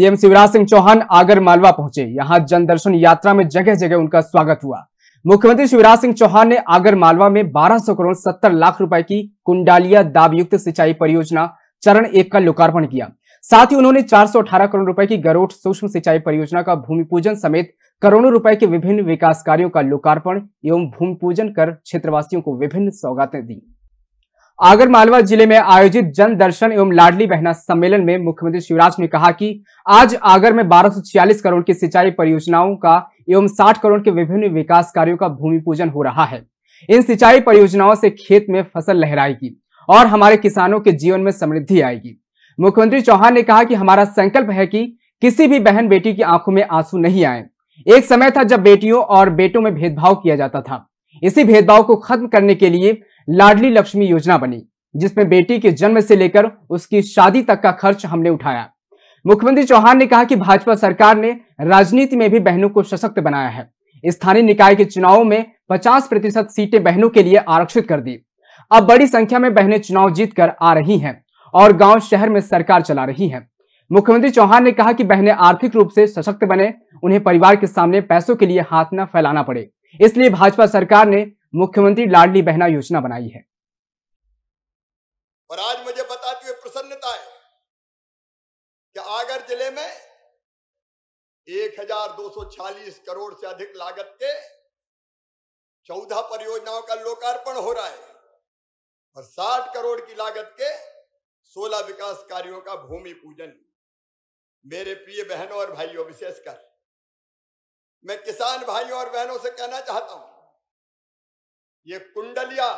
CM Shivraj Singh Chouhan Agar Malwa पहुंचे यहां जनदर्शन यात्रा में जगह जगह उनका स्वागत हुआ मुख्यमंत्री शिवराज सिंह चौहान ने आगर मालवा में 1200 करोड़ 70 लाख रुपए की कुंडालिया दाबयुक्त सिंचाई परियोजना चरण एक का लोकार्पण किया साथ ही उन्होंने 418 करोड़ रुपए की गरोठ सूक्ष्म सिंचाई परियोजना का भूमि पूजन समेत करोड़ों रुपए के विभिन्न विकास कार्यों का लोकार्पण एवं भूमि पूजन कर क्षेत्रवासियों को विभिन्न सौगातें दी आगर मालवा जिले में आयोजित जन दर्शन एवं लाडली बहना सम्मेलन में मुख्यमंत्री शिवराज ने कहा कि आज आगर में 1246 करोड़ की सिंचाई परियोजनाओं का एवं 60 करोड़ के विभिन्न विकास कार्यों का भूमि पूजन हो रहा है इन सिंचाई परियोजनाओं से खेत में फसल लहराएगी और हमारे किसानों के जीवन में समृद्धि आएगी मुख्यमंत्री चौहान ने कहा कि हमारा संकल्प है कि किसी भी बहन बेटी की आंखों में आंसू नहीं आए एक समय था जब बेटियों और बेटों में भेदभाव किया जाता था इसी भेदभाव को खत्म करने के लिए लाडली लक्ष्मी योजना बनी जिसमें बेटी के जन्म से लेकर उसकी शादी तक का खर्च हमने उठाया मुख्यमंत्री चौहान ने कहा कि भाजपा सरकार ने राजनीति में भी बहनों को सशक्त बनाया है स्थानीय निकाय के चुनावों में 50 प्रतिशत सीटें बहनों के लिए आरक्षित कर दी अब बड़ी संख्या में बहनें चुनाव जीतकर आ रही हैं और गांव शहर में सरकार चला रही है मुख्यमंत्री चौहान ने कहा कि बहनें आर्थिक रूप से सशक्त बने उन्हें परिवार के सामने पैसों के लिए हाथ न फैलाना पड़े इसलिए भाजपा सरकार ने मुख्यमंत्री लाडली बहना योजना बनाई है और आज मुझे बताती हुई प्रसन्नता है कि आगर जिले में 1240 करोड़ से अधिक लागत के 14 परियोजनाओं का लोकार्पण हो रहा है और 60 करोड़ की लागत के 16 विकास कार्यों का भूमि पूजन मेरे प्रिय बहनों और भाइयों विशेषकर मैं किसान भाइयों और बहनों से कहना चाहता हूं ये कुंडलिया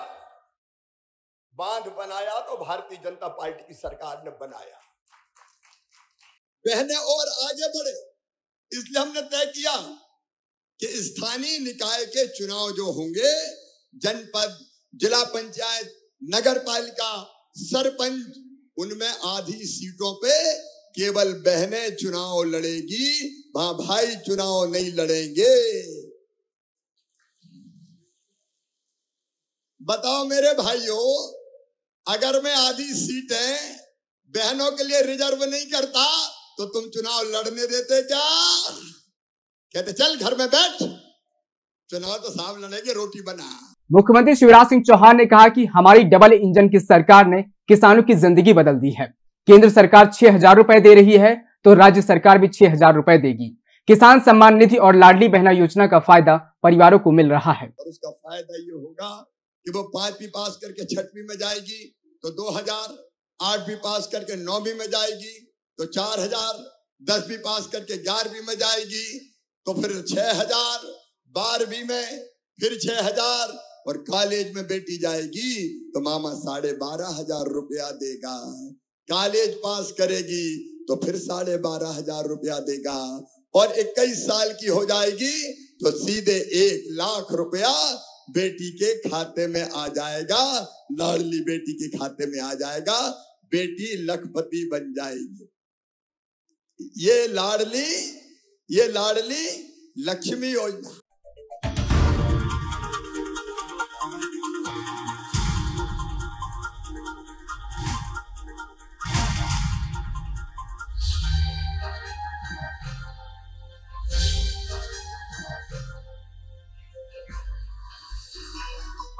बांध बनाया तो भारतीय जनता पार्टी की सरकार ने बनाया बहने और आगे बढ़े इसलिए हमने तय किया कि स्थानीय निकाय के चुनाव जो होंगे जनपद जिला पंचायत नगर पालिका सरपंच उनमें आधी सीटों पे केवल बहने चुनाव लड़ेगी वहां भाई चुनाव नहीं लड़ेंगे बताओ मेरे भाइयों अगर मैं आधी सीटें बहनों के लिए रिजर्व नहीं करता तो तुम चुनाव लड़ने देते क्या कहते चल घर में बैठ चुनाव तो साफ लड़ेंगे रोटी बना मुख्यमंत्री शिवराज सिंह चौहान ने कहा कि हमारी डबल इंजन की सरकार ने किसानों की जिंदगी बदल दी है केंद्र सरकार छह हजार रुपए दे रही है तो राज्य सरकार भी छह हजार रुपए देगी किसान सम्मान निधि और लाडली बहना योजना का फायदा परिवारों को मिल रहा है और उसका फायदा ये होगा कि वो पांचवी पास करके छठवीं में जाएगी तो दो हजार आठवीं पास करके नौवीं में जाएगी तो चार हजार दसवीं पास करके ग्यारहवीं में जाएगी तो फिर छह हजार बारहवीं में फिर छह हजार और कॉलेज में बेटी जाएगी तो मामा साढ़े बारह हजार रुपया देगा कॉलेज पास करेगी तो फिर साढ़े बारह हजार रुपया देगा और इक्कीस साल की हो जाएगी तो सीधे एक लाख रुपया बेटी के खाते में आ जाएगा लाडली बेटी के खाते में आ जाएगा बेटी लखपति बन जाएगी ये लाडली ये लाडली लक्ष्मी योजना